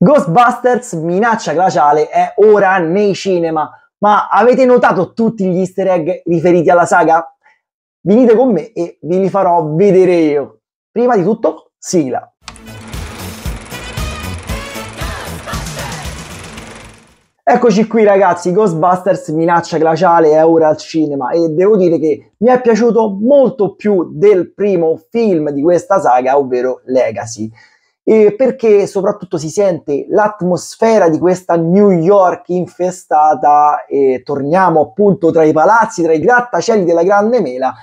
Ghostbusters Minaccia Glaciale è ora nei cinema, ma avete notato tutti gli easter egg riferiti alla saga? Venite con me e ve li farò vedere io. Prima di tutto, sigla. Eccoci qui ragazzi, Ghostbusters Minaccia Glaciale è ora al cinema e devo dire che mi è piaciuto molto più del primo film di questa saga, ovvero Legacy eh, perché soprattutto si sente l'atmosfera di questa New York infestata, eh, torniamo appunto tra i palazzi, tra i grattacieli della Grande Mela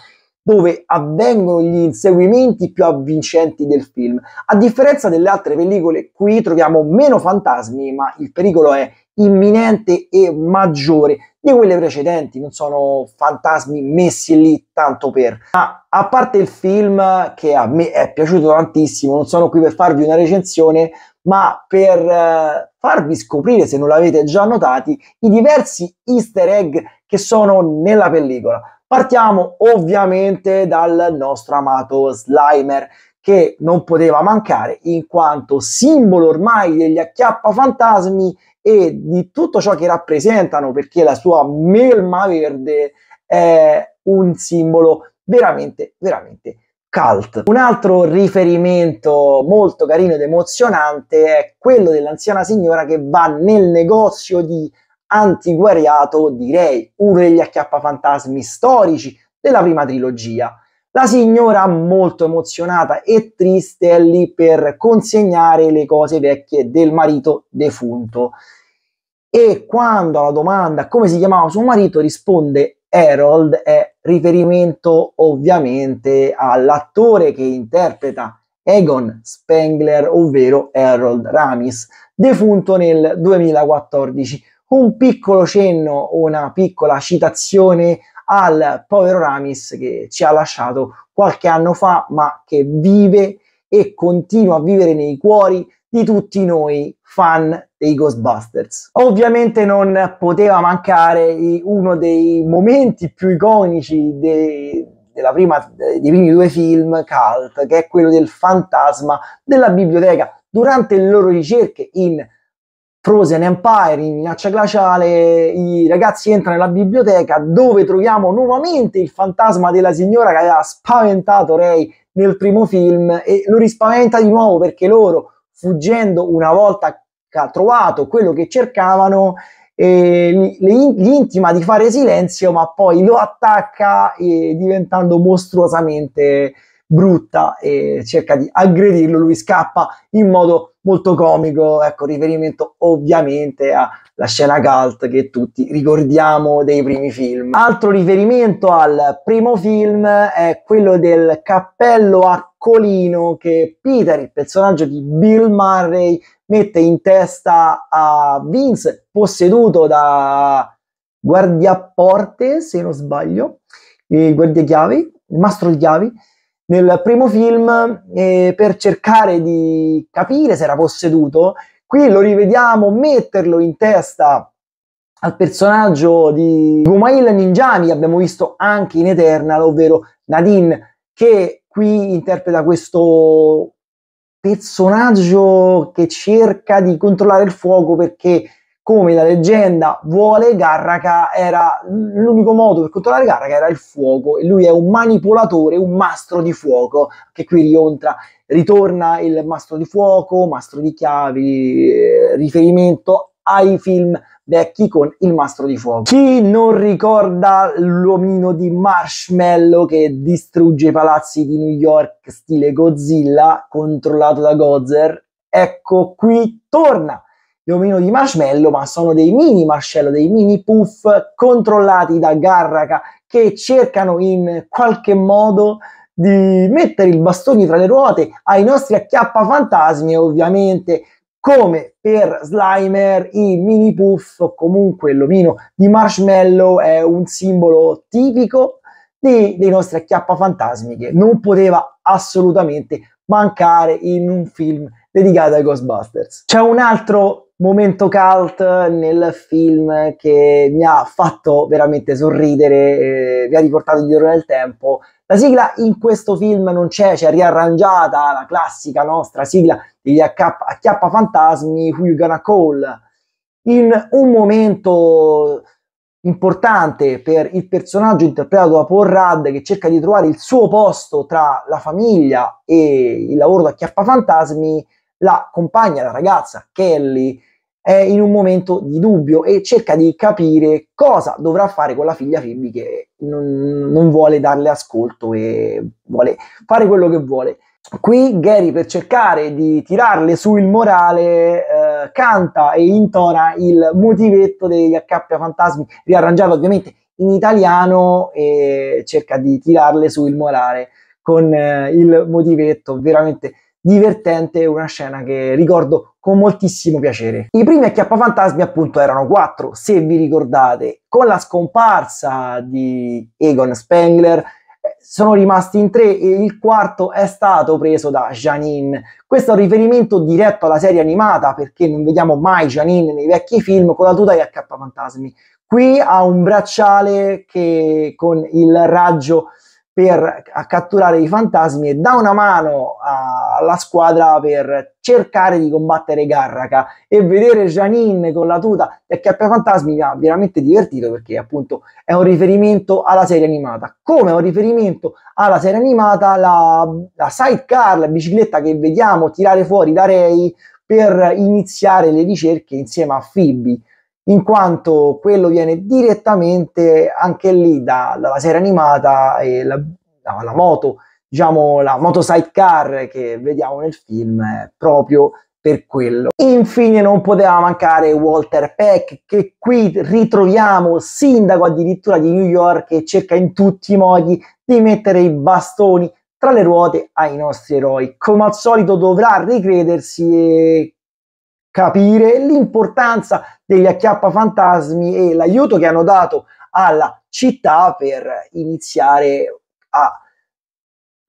dove avvengono gli inseguimenti più avvincenti del film. A differenza delle altre pellicole, qui troviamo meno fantasmi, ma il pericolo è imminente e maggiore di quelle precedenti, non sono fantasmi messi lì tanto per. Ma a parte il film, che a me è piaciuto tantissimo, non sono qui per farvi una recensione, ma per eh, farvi scoprire, se non l'avete già notati, i diversi easter egg che sono nella pellicola. Partiamo ovviamente dal nostro amato Slimer che non poteva mancare in quanto simbolo ormai degli acchiappafantasmi e di tutto ciò che rappresentano perché la sua melma verde è un simbolo veramente veramente cult. Un altro riferimento molto carino ed emozionante è quello dell'anziana signora che va nel negozio di antiguariato, direi uno degli acchiappafantasmi storici della prima trilogia. La signora, molto emozionata e triste, è lì per consegnare le cose vecchie del marito defunto. E quando alla domanda come si chiamava suo marito risponde Harold, è riferimento ovviamente all'attore che interpreta Egon Spengler, ovvero Harold Ramis, defunto nel 2014 un piccolo cenno, una piccola citazione al povero Ramis che ci ha lasciato qualche anno fa, ma che vive e continua a vivere nei cuori di tutti noi fan dei Ghostbusters. Ovviamente non poteva mancare uno dei momenti più iconici dei, della prima, dei primi due film cult, che è quello del fantasma della biblioteca. Durante le loro ricerche in Frozen Empire, in Minaccia Glaciale, i ragazzi entrano nella biblioteca dove troviamo nuovamente il fantasma della signora che aveva spaventato Ray nel primo film e lo rispaventa di nuovo perché loro, fuggendo una volta che ha trovato quello che cercavano, eh, gli intima di fare silenzio ma poi lo attacca eh, diventando mostruosamente brutta e cerca di aggredirlo, lui scappa in modo molto comico, ecco riferimento ovviamente alla scena cult che tutti ricordiamo dei primi film. Altro riferimento al primo film è quello del cappello a colino che Peter, il personaggio di Bill Murray, mette in testa a Vince posseduto da guardiaporte, se non sbaglio, il guardiachiavi, il mastro di chiavi nel primo film eh, per cercare di capire se era posseduto. Qui lo rivediamo metterlo in testa al personaggio di Gumail Ninjami, abbiamo visto anche in Eternal, ovvero Nadine, che qui interpreta questo personaggio che cerca di controllare il fuoco perché come la leggenda vuole, Garraka era l'unico modo per controllare Garraka era il fuoco e lui è un manipolatore, un mastro di fuoco che qui rientra, ritorna il mastro di fuoco, mastro di chiavi, eh, riferimento ai film vecchi con il mastro di fuoco. Chi non ricorda l'omino di Marshmallow che distrugge i palazzi di New York stile Godzilla controllato da Gozer? Ecco qui torna più o meno di marshmallow, ma sono dei mini marshmallow, dei mini puff controllati da Garraka che cercano in qualche modo di mettere il bastone tra le ruote ai nostri acchiappafantasmi e ovviamente come per Slimer i mini puff o comunque l'omino di marshmallow è un simbolo tipico dei, dei nostri acchiappafantasmi che non poteva assolutamente mancare in un film dedicato ai Ghostbusters. C'è un altro momento cult nel film che mi ha fatto veramente sorridere, eh, mi ha riportato indietro nel tempo. La sigla in questo film non c'è, c'è riarrangiata la classica nostra sigla degli acchiappa, acchiappa fantasmi Who You Gonna Call. In un momento importante per il personaggio interpretato da Paul Rudd che cerca di trovare il suo posto tra la famiglia e il lavoro da chiappafantasmi, la compagna, la ragazza Kelly, è in un momento di dubbio e cerca di capire cosa dovrà fare con la figlia Phoebe che non, non vuole darle ascolto e vuole fare quello che vuole. Qui Gary per cercare di tirarle su il morale eh, canta e intona il motivetto degli fantasmi riarrangiato ovviamente in italiano e cerca di tirarle su il morale con eh, il motivetto veramente divertente, una scena che ricordo con moltissimo piacere. I primi acchiappafantasmi appunto erano quattro, se vi ricordate, con la scomparsa di Egon Spengler eh, sono rimasti in tre e il quarto è stato preso da Janine. Questo è un riferimento diretto alla serie animata perché non vediamo mai Janine nei vecchi film con la tuta di acchiappafantasmi. Qui ha un bracciale che con il raggio per catturare i fantasmi e dà una mano a alla squadra per cercare di combattere Garraca e vedere Janin con la tuta e Chiappia Fantasmi mi ha veramente divertito perché appunto è un riferimento alla serie animata come è un riferimento alla serie animata la, la sidecar, la bicicletta che vediamo tirare fuori da Ray per iniziare le ricerche insieme a Phoebe in quanto quello viene direttamente anche lì da, dalla serie animata e la, dalla moto diciamo, la motosidecar che vediamo nel film è proprio per quello. Infine non poteva mancare Walter Peck, che qui ritroviamo sindaco addirittura di New York che cerca in tutti i modi di mettere i bastoni tra le ruote ai nostri eroi. Come al solito dovrà ricredersi e capire l'importanza degli acchiappafantasmi e l'aiuto che hanno dato alla città per iniziare a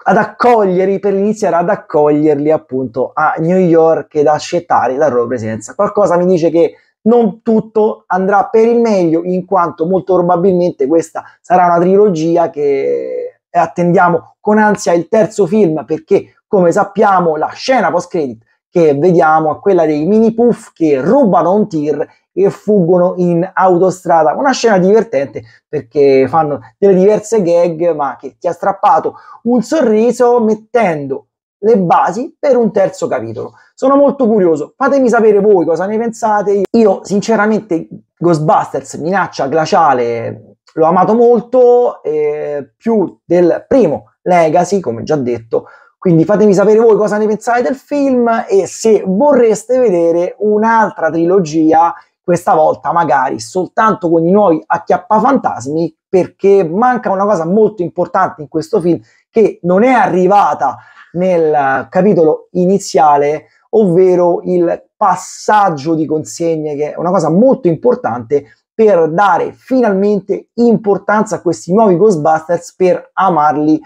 ad accoglierli, per iniziare ad accoglierli appunto a New York ed accettare la loro presenza. Qualcosa mi dice che non tutto andrà per il meglio, in quanto molto probabilmente questa sarà una trilogia che eh, attendiamo con ansia il terzo film, perché come sappiamo la scena post-credit che vediamo è quella dei mini puff che rubano un tir e fuggono in autostrada. Una scena divertente perché fanno delle diverse gag, ma che ti ha strappato un sorriso mettendo le basi per un terzo capitolo. Sono molto curioso, fatemi sapere voi cosa ne pensate. Io sinceramente Ghostbusters minaccia glaciale l'ho amato molto, eh, più del primo Legacy, come già detto. Quindi fatemi sapere voi cosa ne pensate del film e se vorreste vedere un'altra trilogia questa volta magari soltanto con i nuovi acchiappafantasmi perché manca una cosa molto importante in questo film che non è arrivata nel eh, capitolo iniziale, ovvero il passaggio di consegne che è una cosa molto importante per dare finalmente importanza a questi nuovi Ghostbusters per amarli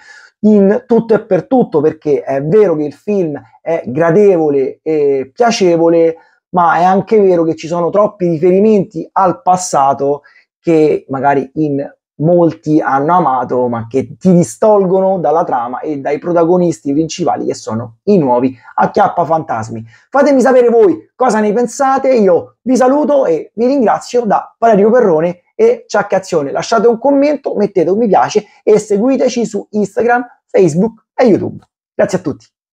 in tutto e per tutto perché è vero che il film è gradevole e piacevole ma è anche vero che ci sono troppi riferimenti al passato che magari in molti hanno amato, ma che ti distolgono dalla trama e dai protagonisti principali che sono i nuovi acchiappa fantasmi. Fatemi sapere voi cosa ne pensate, io vi saluto e vi ringrazio da Valerio Perrone e Ciaccazione. Lasciate un commento, mettete un mi piace e seguiteci su Instagram, Facebook e YouTube. Grazie a tutti.